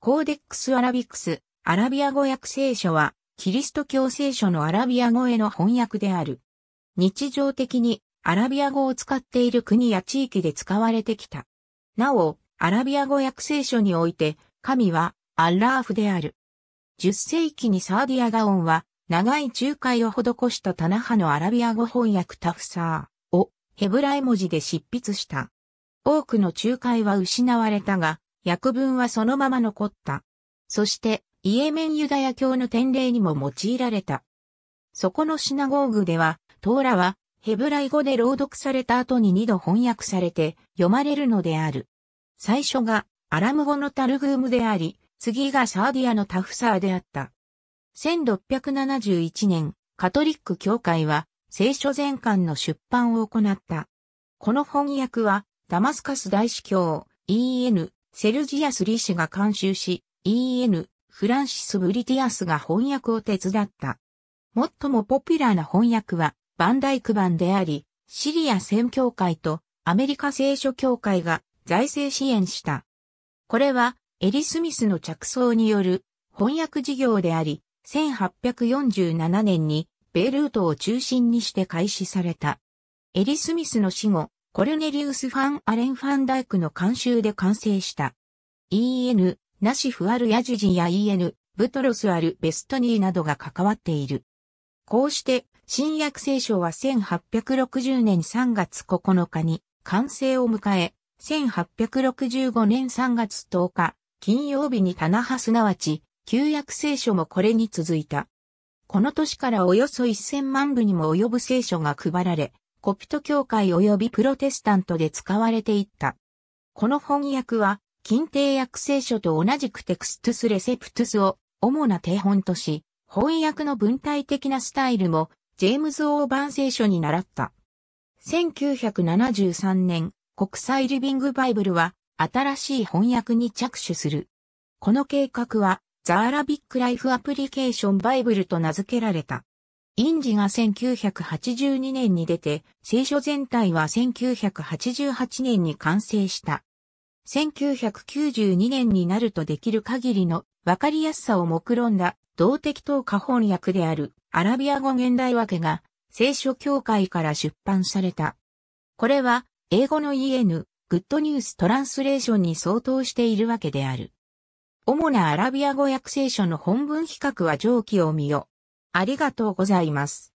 コーデックス・アラビクス、アラビア語訳聖書は、キリスト教聖書のアラビア語への翻訳である。日常的にアラビア語を使っている国や地域で使われてきた。なお、アラビア語訳聖書において、神はアラーフである。10世紀にサーディアガオンは、長い仲介を施したタナハのアラビア語翻訳タフサーをヘブライ文字で執筆した。多くの仲介は失われたが、訳文はそのまま残った。そして、イエメンユダヤ教の典礼にも用いられた。そこのシナゴーグでは、トーラは、ヘブライ語で朗読された後に二度翻訳されて読まれるのである。最初がアラム語のタルグームであり、次がサーディアのタフサーであった。1671年、カトリック教会は聖書全巻の出版を行った。この翻訳は、ダマスカス大司教、EN、セルジアス・リ氏が監修し、E.N. フランシス・ブリティアスが翻訳を手伝った。最もポピュラーな翻訳は、バンダイク版であり、シリア宣教会とアメリカ聖書協会が財政支援した。これは、エリ・スミスの着想による翻訳事業であり、1847年にベルートを中心にして開始された。エリ・スミスの死後、コルネリウス・ファン・アレン・ファンダイクの監修で完成した。E.N. ナシフアル・ヤジジンや E.N. ブトロス・アル・ベストニーなどが関わっている。こうして、新約聖書は1860年3月9日に完成を迎え、1865年3月10日、金曜日に棚派すなわち、旧約聖書もこれに続いた。この年からおよそ1000万部にも及ぶ聖書が配られ、コピト教会及びプロテスタントで使われていった。この翻訳は、近帝訳聖書と同じくテクストゥスレセプトゥスを主な定本とし、翻訳の文体的なスタイルも、ジェームズ・オーバン聖書に習った。1973年、国際リビングバイブルは、新しい翻訳に着手する。この計画は、ザ・アラビック・ライフ・アプリケーション・バイブルと名付けられた。インジが1982年に出て、聖書全体は1988年に完成した。1992年になるとできる限りの分かりやすさを目論んだ動的等価翻訳であるアラビア語現代訳が聖書協会から出版された。これは英語の EN、グッドニューストランスレーションに相当しているわけである。主なアラビア語訳聖書の本文比較は上記を見よ。ありがとうございます。